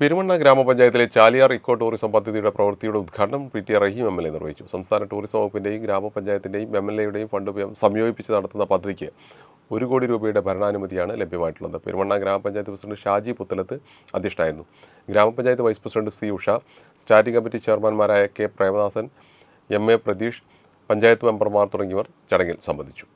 പെരുമണ്ണ ഗ്രാമപഞ്ചായത്തിലെ Chaliyar eco tourism പദ്ധതിയുടെ പ്രവൃത്തിയുടെ ഉദ്ഘാടനം P T Rahim M L A നിർവഹിച്ചു സംസ്ഥാന ടൂറിസം വകുപ്പിൻ്റെയും ഗ്രാമപഞ്ചായത്തിൻ്റെയും എം എൽ എയുടെയും ഫണ്ട് സംയോജിപ്പിച്ച് നടത്തുന്ന പദ്ധതിക്ക് ഒരു കോടി രൂപയുടെ ഭരണാനുമതിയാണ് ലഭ്യമായിട്ടുള്ളത് പെരുമണ്ണ ഗ്രാമപഞ്ചായത്ത് പ്രസിഡന്റ് ഷാജി പുത്തലത്ത് അധ്യക്ഷനായിരുന്നു ഗ്രാമപഞ്ചായത്ത് vice president C Usha standing committee ചെയർമാൻമാരായ K Premadasan M A Pratheesh panchayat മെമ്പർമാർ തുടങ്ങിയവർ ചടങ്ങിൽ സംബന്ധിച്ചു